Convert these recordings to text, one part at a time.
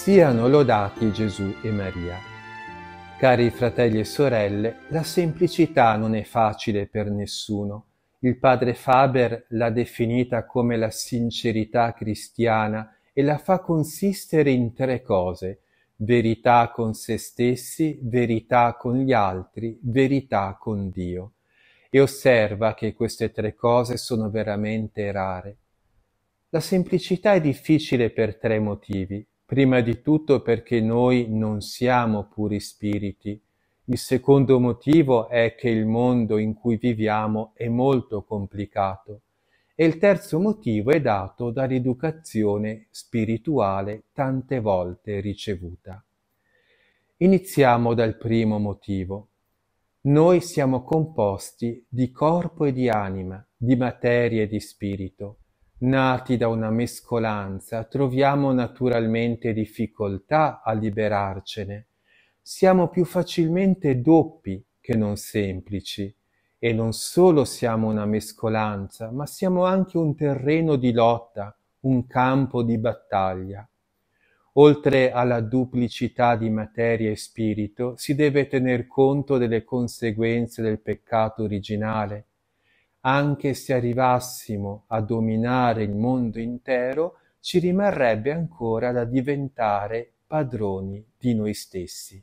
Siano lodati Gesù e Maria. Cari fratelli e sorelle, la semplicità non è facile per nessuno. Il padre Faber l'ha definita come la sincerità cristiana e la fa consistere in tre cose verità con se stessi, verità con gli altri, verità con Dio. E osserva che queste tre cose sono veramente rare. La semplicità è difficile per tre motivi prima di tutto perché noi non siamo puri spiriti. Il secondo motivo è che il mondo in cui viviamo è molto complicato. E il terzo motivo è dato dall'educazione spirituale tante volte ricevuta. Iniziamo dal primo motivo. Noi siamo composti di corpo e di anima, di materia e di spirito nati da una mescolanza, troviamo naturalmente difficoltà a liberarcene. Siamo più facilmente doppi che non semplici e non solo siamo una mescolanza, ma siamo anche un terreno di lotta, un campo di battaglia. Oltre alla duplicità di materia e spirito, si deve tener conto delle conseguenze del peccato originale, anche se arrivassimo a dominare il mondo intero, ci rimarrebbe ancora da diventare padroni di noi stessi.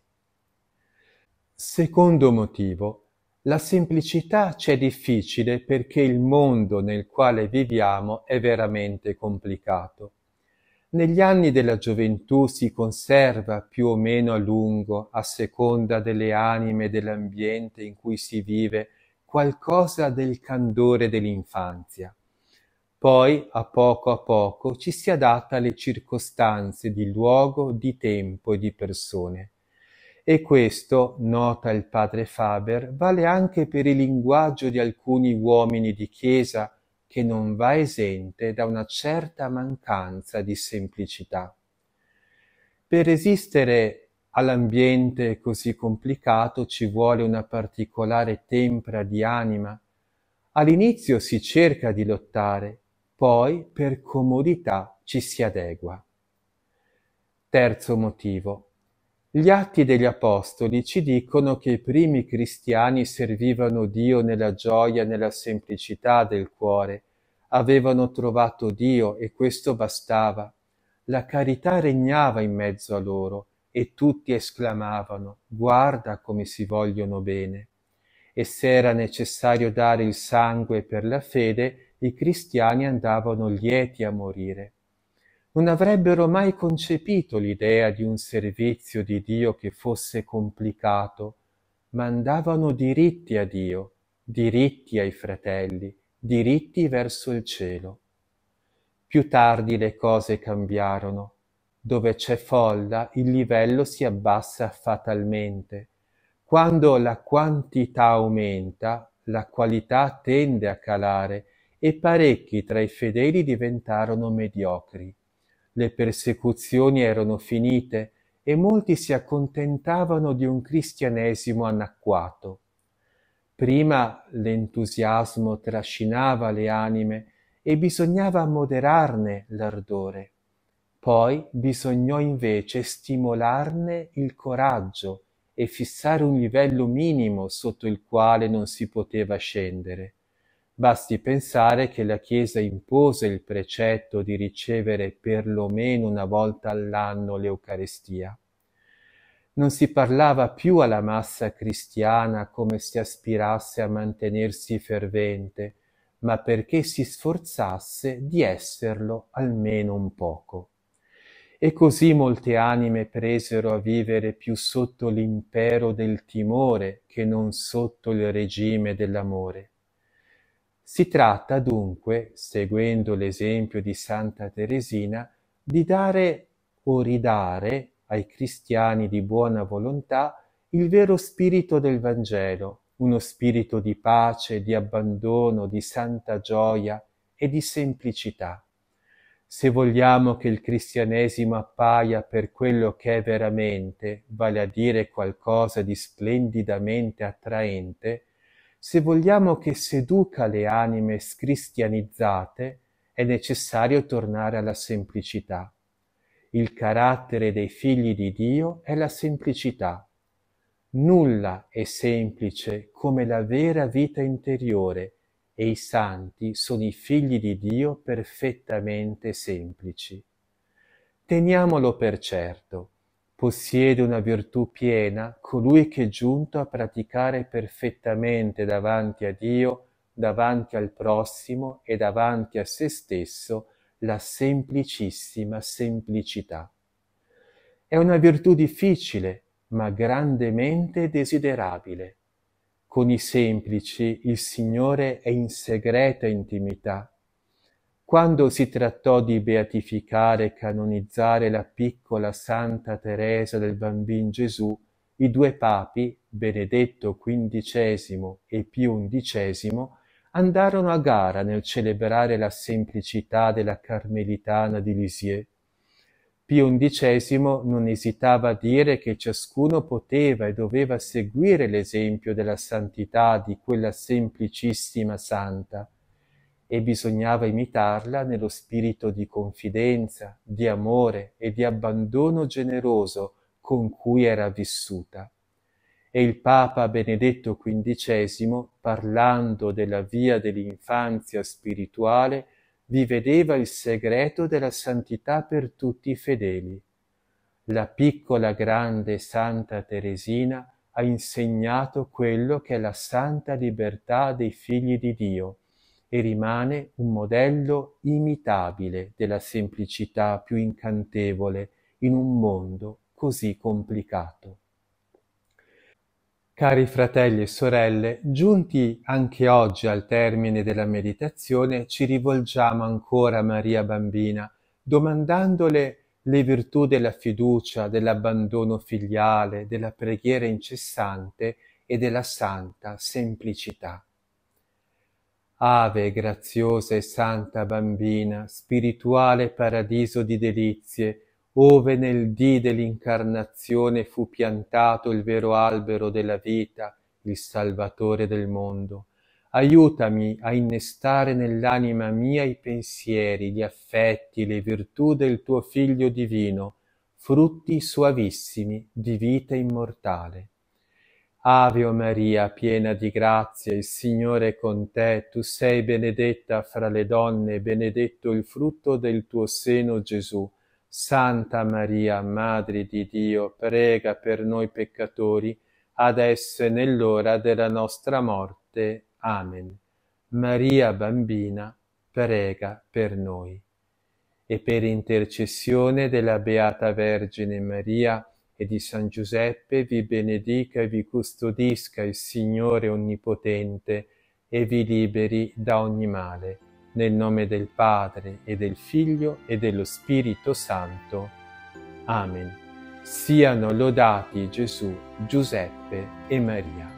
Secondo motivo, la semplicità c'è difficile perché il mondo nel quale viviamo è veramente complicato. Negli anni della gioventù si conserva più o meno a lungo, a seconda delle anime e dell'ambiente in cui si vive, qualcosa del candore dell'infanzia. Poi, a poco a poco, ci si adatta alle circostanze di luogo, di tempo e di persone. E questo, nota il padre Faber, vale anche per il linguaggio di alcuni uomini di Chiesa che non va esente da una certa mancanza di semplicità. Per resistere all'ambiente così complicato ci vuole una particolare tempra di anima. All'inizio si cerca di lottare, poi per comodità ci si adegua. Terzo motivo. Gli atti degli Apostoli ci dicono che i primi cristiani servivano Dio nella gioia e nella semplicità del cuore, avevano trovato Dio e questo bastava. La carità regnava in mezzo a loro e tutti esclamavano guarda come si vogliono bene. E se era necessario dare il sangue per la fede, i cristiani andavano lieti a morire. Non avrebbero mai concepito l'idea di un servizio di Dio che fosse complicato, ma andavano diritti a Dio, diritti ai fratelli, diritti verso il cielo. Più tardi le cose cambiarono dove c'è folla il livello si abbassa fatalmente. Quando la quantità aumenta, la qualità tende a calare e parecchi tra i fedeli diventarono mediocri. Le persecuzioni erano finite e molti si accontentavano di un cristianesimo anacquato. Prima l'entusiasmo trascinava le anime e bisognava moderarne l'ardore. Poi bisognò invece stimolarne il coraggio e fissare un livello minimo sotto il quale non si poteva scendere. Basti pensare che la Chiesa impose il precetto di ricevere perlomeno una volta all'anno l'Eucarestia. Non si parlava più alla massa cristiana come se aspirasse a mantenersi fervente, ma perché si sforzasse di esserlo almeno un poco. E così molte anime presero a vivere più sotto l'impero del timore che non sotto il regime dell'amore. Si tratta dunque, seguendo l'esempio di Santa Teresina, di dare o ridare ai cristiani di buona volontà il vero spirito del Vangelo, uno spirito di pace, di abbandono, di santa gioia e di semplicità se vogliamo che il cristianesimo appaia per quello che è veramente, vale a dire qualcosa di splendidamente attraente, se vogliamo che seduca le anime scristianizzate, è necessario tornare alla semplicità. Il carattere dei figli di Dio è la semplicità. Nulla è semplice come la vera vita interiore, e i santi sono i figli di Dio perfettamente semplici. Teniamolo per certo, possiede una virtù piena colui che è giunto a praticare perfettamente davanti a Dio, davanti al prossimo e davanti a se stesso la semplicissima semplicità. È una virtù difficile, ma grandemente desiderabile. Con i semplici il Signore è in segreta intimità. Quando si trattò di beatificare e canonizzare la piccola Santa Teresa del Bambin Gesù, i due papi, Benedetto XV e Pio XI, andarono a gara nel celebrare la semplicità della Carmelitana di Lisieux. Pio XI non esitava a dire che ciascuno poteva e doveva seguire l'esempio della santità di quella semplicissima santa e bisognava imitarla nello spirito di confidenza, di amore e di abbandono generoso con cui era vissuta. E il Papa Benedetto XV, parlando della via dell'infanzia spirituale, vi vedeva il segreto della santità per tutti i fedeli. La piccola grande Santa Teresina ha insegnato quello che è la santa libertà dei figli di Dio e rimane un modello imitabile della semplicità più incantevole in un mondo così complicato. Cari fratelli e sorelle, giunti anche oggi al termine della meditazione, ci rivolgiamo ancora a Maria Bambina, domandandole le virtù della fiducia, dell'abbandono filiale, della preghiera incessante e della santa semplicità. Ave, graziosa e santa bambina, spirituale paradiso di delizie, ove nel dì dell'incarnazione fu piantato il vero albero della vita, il Salvatore del mondo. Aiutami a innestare nell'anima mia i pensieri, gli affetti, le virtù del tuo Figlio divino, frutti suavissimi di vita immortale. Ave o Maria, piena di grazia, il Signore è con te, tu sei benedetta fra le donne, benedetto il frutto del tuo seno Gesù. Santa Maria, Madre di Dio, prega per noi peccatori, adesso e nell'ora della nostra morte. Amen. Maria bambina, prega per noi. E per intercessione della Beata Vergine Maria e di San Giuseppe vi benedica e vi custodisca il Signore Onnipotente e vi liberi da ogni male nel nome del Padre e del Figlio e dello Spirito Santo. Amen. Siano lodati Gesù, Giuseppe e Maria.